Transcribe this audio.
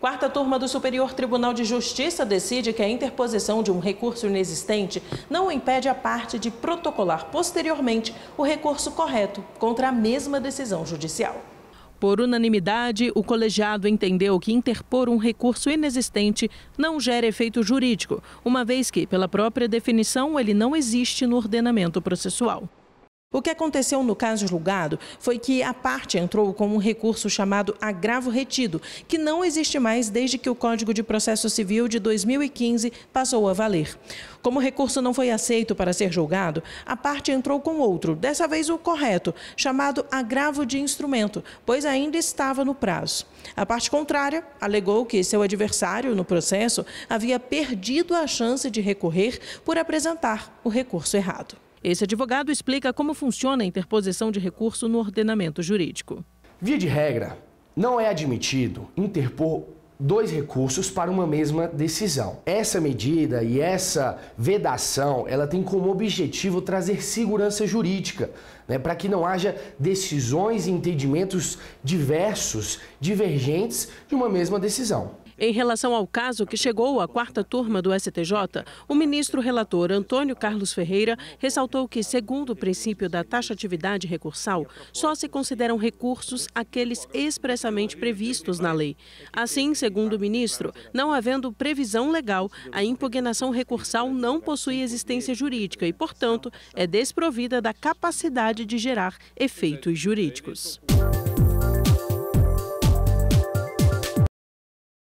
Quarta turma do Superior Tribunal de Justiça decide que a interposição de um recurso inexistente não impede a parte de protocolar posteriormente o recurso correto contra a mesma decisão judicial. Por unanimidade, o colegiado entendeu que interpor um recurso inexistente não gera efeito jurídico, uma vez que, pela própria definição, ele não existe no ordenamento processual. O que aconteceu no caso julgado foi que a parte entrou com um recurso chamado agravo retido, que não existe mais desde que o Código de Processo Civil de 2015 passou a valer. Como o recurso não foi aceito para ser julgado, a parte entrou com outro, dessa vez o correto, chamado agravo de instrumento, pois ainda estava no prazo. A parte contrária alegou que seu adversário no processo havia perdido a chance de recorrer por apresentar o recurso errado. Esse advogado explica como funciona a interposição de recurso no ordenamento jurídico. Via de regra, não é admitido interpor dois recursos para uma mesma decisão. Essa medida e essa vedação, ela tem como objetivo trazer segurança jurídica, né, para que não haja decisões e entendimentos diversos, divergentes de uma mesma decisão. Em relação ao caso que chegou à quarta turma do STJ, o ministro relator Antônio Carlos Ferreira ressaltou que, segundo o princípio da taxatividade recursal, só se consideram recursos aqueles expressamente previstos na lei. Assim, segundo o ministro, não havendo previsão legal, a impugnação recursal não possui existência jurídica e, portanto, é desprovida da capacidade de gerar efeitos jurídicos.